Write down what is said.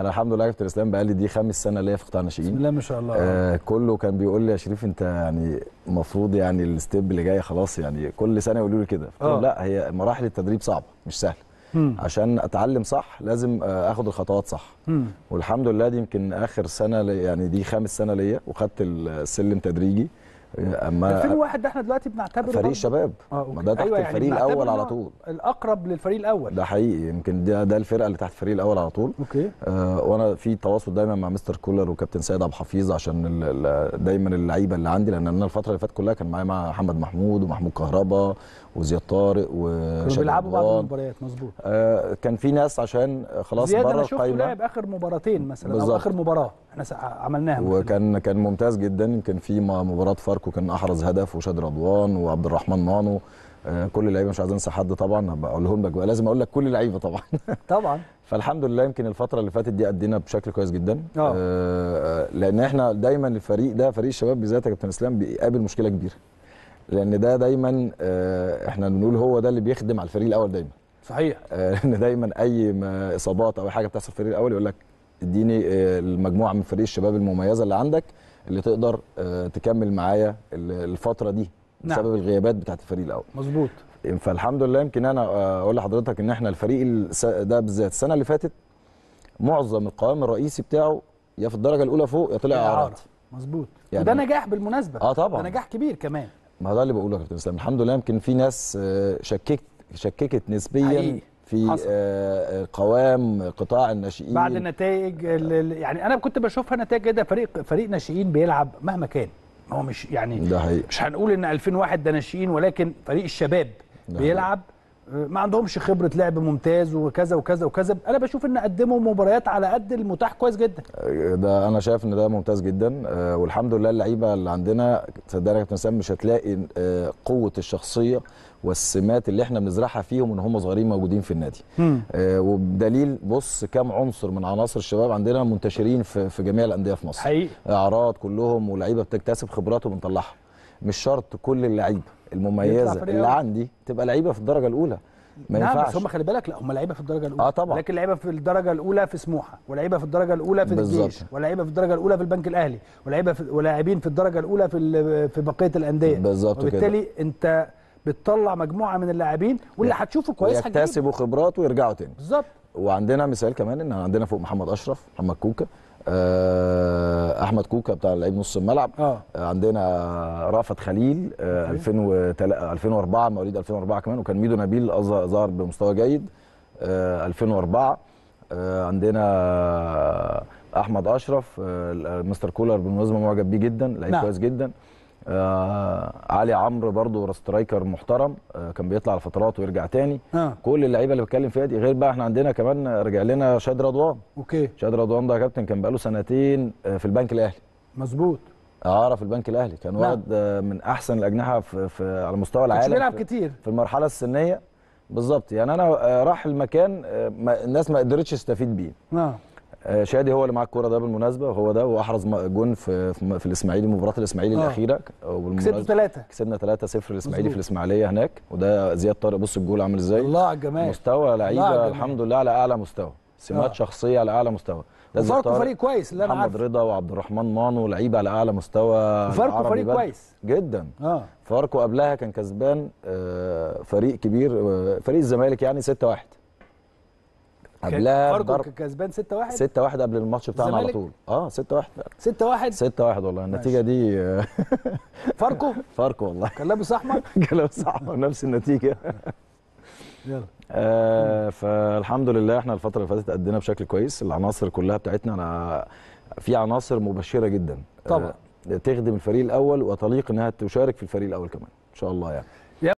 انا الحمد لله اسلام بقى بقالي دي خامس سنه ليا في قطاع الناشئين بسم الله ما شاء الله آه كله كان بيقول لي يا شريف انت يعني المفروض يعني الستيب اللي جاي خلاص يعني كل سنه يقولوا لي كده آه. لا هي مراحل التدريب صعبه مش سهله عشان اتعلم صح لازم آه، اخد الخطوات صح مم. والحمد لله دي يمكن اخر سنه يعني دي خامس سنه ليا وخدت السلم تدريجي اما 2001 ده احنا دلوقتي بنعتبره فريق الشباب آه ما ده تحت أيوة يعني الفريق الاول على طول الاقرب للفريق الاول ده حقيقي يمكن ده ده الفرقه اللي تحت الفريق الاول على طول اوكي آه وانا في تواصل دايما مع مستر كولر وكابتن سيد عبد الحفيظ عشان الـ الـ دايما اللعيبه اللي عندي لان انا الفتره اللي فاتت كلها كان معايا مع محمد محمود ومحمود كهربا وزياد طارق وشباب بيلعبوا بعض المباريات مظبوط آه كان في ناس عشان خلاص بره القايمه زياد انا شفته لعب اخر مباراتين مثلا او اخر مباراه احنا عملناها وكان كان ممتاز جدا يمكن في مباراه فاركو كان احرز هدف وشاد رضوان وعبد الرحمن مانو آه كل اللعيبه مش عايز انسى حد طبعا هقولهم لك لازم اقول لك كل اللعيبه طبعا طبعا فالحمد لله يمكن الفتره اللي فاتت دي ادينا بشكل كويس جدا أوه. آه،, آه لان احنا دايما الفريق ده فريق الشباب بالذات يا كابتن اسلام بيقابل مشكله كبيره لان ده دايما آه احنا بنقول هو ده اللي بيخدم على الفريق الاول دايما صحيح آه، لان دايما اي اصابات او اي حاجه بتحصل في الفريق الاول يقول لك اديني آه، المجموعه من فريق الشباب المميزه اللي عندك اللي تقدر آه، تكمل معايا الفتره دي نعم. بسبب نعم. الغيابات بتاعت الفريق الاول مظبوط فالحمد لله يمكن انا آه، اقول لحضرتك ان احنا الفريق ده بالذات السنه اللي فاتت معظم القوام الرئيسي بتاعه يا في الدرجه الاولى فوق يا طلع اعارات مظبوط يعني وده نجاح بالمناسبه اه طبعا ده نجاح كبير كمان ما ده اللي بقوله يا كابتن اسلام الحمد لله يمكن في ناس شككت شككت نسبيا حقيقي. في حصل. آه، آه، قوام قطاع الناشئين بعد النتائج يعني انا كنت بشوفها نتائج كده فريق فريق ناشئين بيلعب مهما كان هو مش يعني ده مش هنقول ان 2001 ده ناشئين ولكن فريق الشباب بيلعب ما عندهمش خبره لعب ممتاز وكذا وكذا وكذا انا بشوف ان قدموا مباريات على قد المتاح كويس جدا ده انا شايف ان ده ممتاز جدا آه، والحمد لله اللعيبه اللي عندنا صدقني يا كابتن سام مش هتلاقي آه، قوه الشخصيه والسمات اللي احنا بنزرعها فيهم ان هم صغيرين موجودين في النادي آه وبدليل بص كم عنصر من عناصر الشباب عندنا منتشرين في, في جميع الانديه في مصر حقيقي اعراض كلهم ولاعيبه بتكتسب خبراتهم وبنطلعها مش شرط كل اللعيبه المميزه اللي عندي تبقى لعيبه في الدرجه الاولى ما نعم ينفعش. بس هم خلي بالك لا هم لعيبه في الدرجه الاولى اه طبعا لكن لعيبه في الدرجه الاولى في سموحه ولعيبه في الدرجه الاولى في بالزبط. الجيش ولعيبه في الدرجه الاولى في البنك الاهلي ولعيبه ولاعبين في الدرجه الاولى في في بقيه الانديه بالظبط كده وبالتالي انت بتطلع مجموعه من اللاعبين واللي هتشوفه كويس هتجيبه يكتسبوا خبرات ويرجعوا تاني بالظبط وعندنا مثال كمان ان عندنا فوق محمد اشرف محمد كوكا آه، احمد كوكا بتاع لعيب نص الملعب آه. آه، عندنا رافت خليل 2003 آه، 2004 مواليد 2004 كمان وكان ميدو نبيل ظهر بمستوى جيد 2004 عندنا احمد اشرف مستر كولر بالمناسبه معجب بيه جدا لعيب نعم. كويس جدا آه علي عمرو برضو سترايكر محترم آه كان بيطلع لفترات ويرجع تاني آه. كل اللعيبه اللي بتكلم فيها دي غير بقى احنا عندنا كمان رجع لنا شاد رضوان اوكي شاد رضوان ده يا كابتن كان بقاله سنتين آه في البنك الاهلي مظبوط اعرف آه، البنك الاهلي كان نعم. واحد آه من احسن الاجنحه في, في على مستوى العالم بيلعب كتير في المرحله السنيه بالظبط يعني انا آه، راح المكان آه، الناس ما قدرتش تستفيد بيه نعم آه، شادي هو اللي معاه الكوره ده بالمناسبه هو ده واحرز جون في في الاسماعيلي مباراه الاسماعيلي آه. الاخيره كسبنا ثلاثه كسبنا 3 0 الاسماعيلي في الاسماعيليه هناك وده زياد طارق بص الجول عامل ازاي الله على الجمال مستوى لعيبه الحمد لله على اعلى مستوى سمات آه. شخصيه على اعلى مستوى فاركو فريق كويس اللي انا عارفه محمد رضا وعبد الرحمن مانو لعيبه على اعلى مستوى فاركو فريق بدل. كويس جدا اه فاركو قبلها كان كسبان آه، فريق كبير آه، فريق الزمالك يعني 6 1 قبلها فاركو كسبان 6 1 6 1 قبل الماتش بتاعنا على طول اه 6 1 6 1 6 1 والله النتيجه دي فاركو فاركو والله كان لابس احمر كان لابس احمر نفس النتيجه يلا آه فالحمد لله احنا الفتره اللي فاتت ادينا بشكل كويس العناصر كلها بتاعتنا انا في عناصر مبشره جدا طبعا آه تخدم الفريق الاول وتليق انها تشارك في الفريق الاول كمان ان شاء الله يعني